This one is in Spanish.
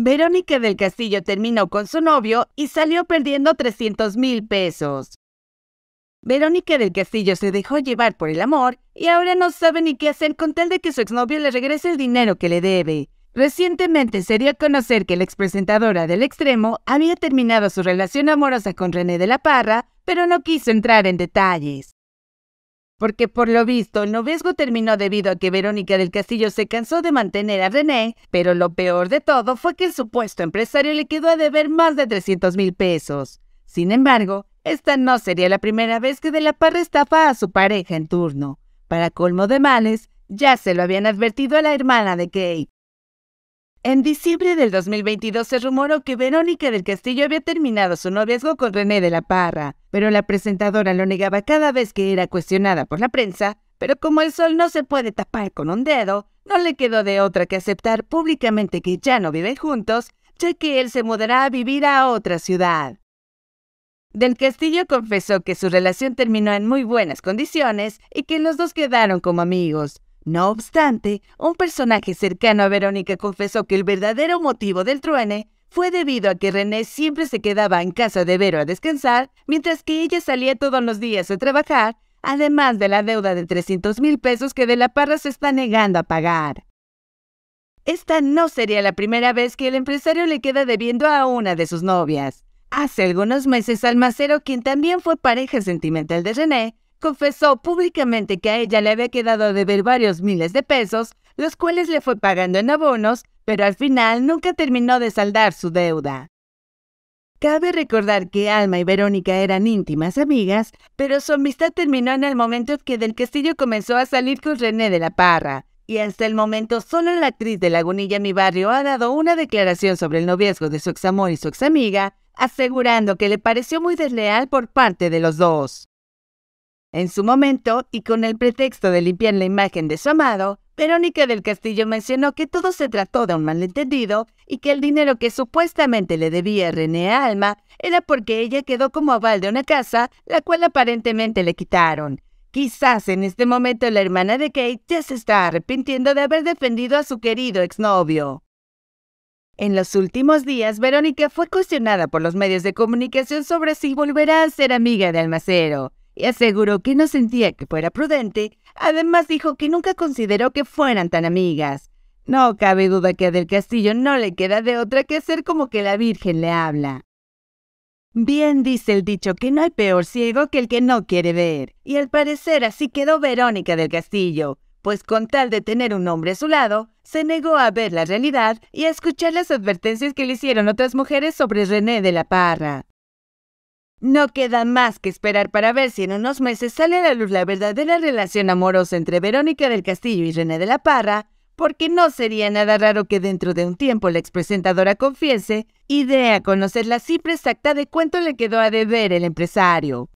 Verónica del Castillo terminó con su novio y salió perdiendo 300 mil pesos. Verónica del Castillo se dejó llevar por el amor y ahora no sabe ni qué hacer con tal de que su exnovio le regrese el dinero que le debe. Recientemente se dio a conocer que la expresentadora del extremo había terminado su relación amorosa con René de la Parra, pero no quiso entrar en detalles porque por lo visto el noviazgo terminó debido a que Verónica del Castillo se cansó de mantener a René, pero lo peor de todo fue que el supuesto empresario le quedó a deber más de 300 mil pesos. Sin embargo, esta no sería la primera vez que De la Parra estafa a su pareja en turno. Para colmo de males, ya se lo habían advertido a la hermana de Kate, en diciembre del 2022 se rumoró que Verónica del Castillo había terminado su noviazgo con René de la Parra, pero la presentadora lo negaba cada vez que era cuestionada por la prensa, pero como el sol no se puede tapar con un dedo, no le quedó de otra que aceptar públicamente que ya no viven juntos, ya que él se mudará a vivir a otra ciudad. Del Castillo confesó que su relación terminó en muy buenas condiciones y que los dos quedaron como amigos, no obstante, un personaje cercano a Verónica confesó que el verdadero motivo del truene fue debido a que René siempre se quedaba en casa de Vero a descansar, mientras que ella salía todos los días a trabajar, además de la deuda de 300 mil pesos que De la Parra se está negando a pagar. Esta no sería la primera vez que el empresario le queda debiendo a una de sus novias. Hace algunos meses, Almacero, quien también fue pareja sentimental de René, confesó públicamente que a ella le había quedado de ver varios miles de pesos, los cuales le fue pagando en abonos, pero al final nunca terminó de saldar su deuda. Cabe recordar que Alma y Verónica eran íntimas amigas, pero su amistad terminó en el momento en que Del Castillo comenzó a salir con René de la Parra, y hasta el momento solo la actriz de Lagunilla Mi Barrio ha dado una declaración sobre el noviazgo de su examor y su examiga, asegurando que le pareció muy desleal por parte de los dos. En su momento, y con el pretexto de limpiar la imagen de su amado, Verónica del Castillo mencionó que todo se trató de un malentendido y que el dinero que supuestamente le debía René a Alma era porque ella quedó como aval de una casa, la cual aparentemente le quitaron. Quizás en este momento la hermana de Kate ya se está arrepintiendo de haber defendido a su querido exnovio. En los últimos días, Verónica fue cuestionada por los medios de comunicación sobre si volverá a ser amiga de Almacero y aseguró que no sentía que fuera prudente. Además dijo que nunca consideró que fueran tan amigas. No cabe duda que a Del Castillo no le queda de otra que hacer como que la Virgen le habla. Bien dice el dicho que no hay peor ciego que el que no quiere ver, y al parecer así quedó Verónica del Castillo, pues con tal de tener un hombre a su lado, se negó a ver la realidad y a escuchar las advertencias que le hicieron otras mujeres sobre René de la Parra. No queda más que esperar para ver si en unos meses sale a la luz la verdadera relación amorosa entre Verónica del Castillo y René de la Parra, porque no sería nada raro que dentro de un tiempo la expresentadora confiese y dé a conocer la cifra exacta de cuánto le quedó a deber el empresario.